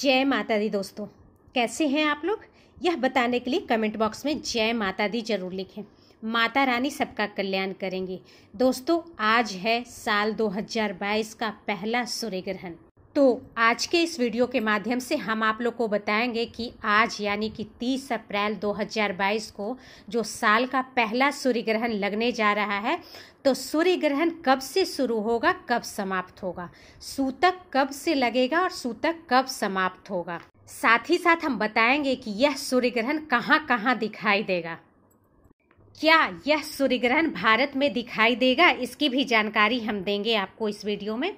जय माता दी दोस्तों कैसे हैं आप लोग यह बताने के लिए कमेंट बॉक्स में जय माता दी जरूर लिखें माता रानी सबका कल्याण करेंगे दोस्तों आज है साल 2022 का पहला सूर्य ग्रहण तो आज के इस वीडियो के माध्यम से हम आप लोग को बताएंगे कि आज यानी कि 30 अप्रैल 2022 को जो साल का पहला सूर्य ग्रहण लगने जा रहा है तो सूर्य ग्रहण कब से शुरू होगा कब समाप्त होगा सूतक कब से लगेगा और सूतक कब समाप्त होगा साथ ही साथ हम बताएंगे कि यह सूर्य ग्रहण कहाँ कहाँ दिखाई देगा क्या यह सूर्यग्रहण भारत में दिखाई देगा इसकी भी जानकारी हम देंगे आपको इस वीडियो में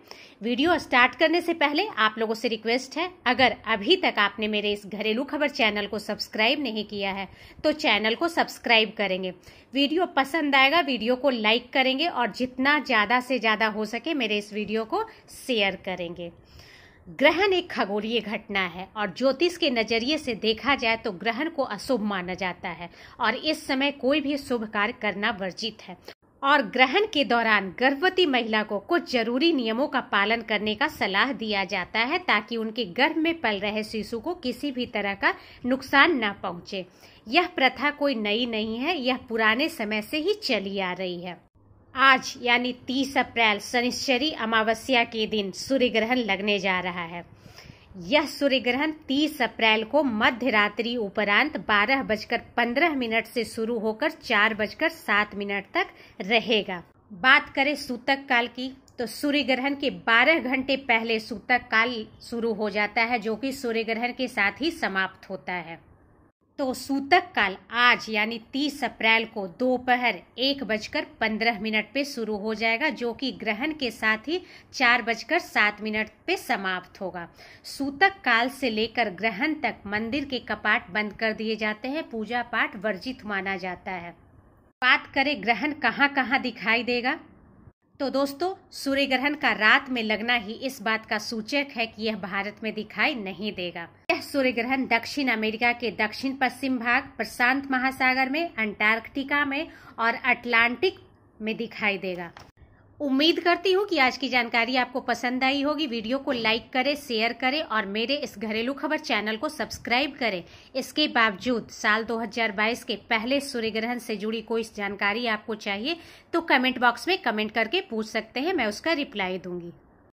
वीडियो स्टार्ट करने से पहले आप लोगों से रिक्वेस्ट है अगर अभी तक आपने मेरे इस घरेलू खबर चैनल को सब्सक्राइब नहीं किया है तो चैनल को सब्सक्राइब करेंगे वीडियो पसंद आएगा वीडियो को लाइक करेंगे और जितना ज़्यादा से ज़्यादा हो सके मेरे इस वीडियो को शेयर करेंगे ग्रहण एक खगोलीय घटना है और ज्योतिष के नज़रिए से देखा जाए तो ग्रहण को अशुभ माना जाता है और इस समय कोई भी शुभ कार्य करना वर्जित है और ग्रहण के दौरान गर्भवती महिला को कुछ जरूरी नियमों का पालन करने का सलाह दिया जाता है ताकि उनके गर्भ में पल रहे शिशु को किसी भी तरह का नुकसान न पहुंचे। यह प्रथा कोई नई नहीं है यह पुराने समय से ही चली आ रही है आज यानी तीस अप्रैल शनिश्चरी अमावस्या के दिन सूर्य ग्रहण लगने जा रहा है यह सूर्य ग्रहण 30 अप्रैल को मध्य रात्रि उपरांत बारह बजकर पंद्रह मिनट से शुरू होकर चार बजकर सात मिनट तक रहेगा बात करें सूतक काल की तो सूर्य ग्रहण के 12 घंटे पहले सूतक काल शुरू हो जाता है जो कि सूर्य ग्रहण के साथ ही समाप्त होता है तो सूतक काल आज यानी 30 अप्रैल को दोपहर एक बजकर पंद्रह मिनट पे शुरू हो जाएगा जो कि ग्रहण के साथ ही चार बजकर सात मिनट पे समाप्त होगा सूतक काल से लेकर ग्रहण तक मंदिर के कपाट बंद कर दिए जाते हैं पूजा पाठ वर्जित माना जाता है बात करें ग्रहण कहाँ कहाँ दिखाई देगा तो दोस्तों सूर्य ग्रहण का रात में लगना ही इस बात का सूचक है कि यह भारत में दिखाई नहीं देगा यह सूर्य ग्रहण दक्षिण अमेरिका के दक्षिण पश्चिम भाग प्रशांत महासागर में अंटार्कटिका में और अटलांटिक में दिखाई देगा उम्मीद करती हूँ कि आज की जानकारी आपको पसंद आई होगी वीडियो को लाइक करें शेयर करें और मेरे इस घरेलू खबर चैनल को सब्सक्राइब करें इसके बावजूद साल 2022 के पहले सूर्य ग्रहण से जुड़ी कोई जानकारी आपको चाहिए तो कमेंट बॉक्स में कमेंट करके पूछ सकते हैं मैं उसका रिप्लाई दूंगी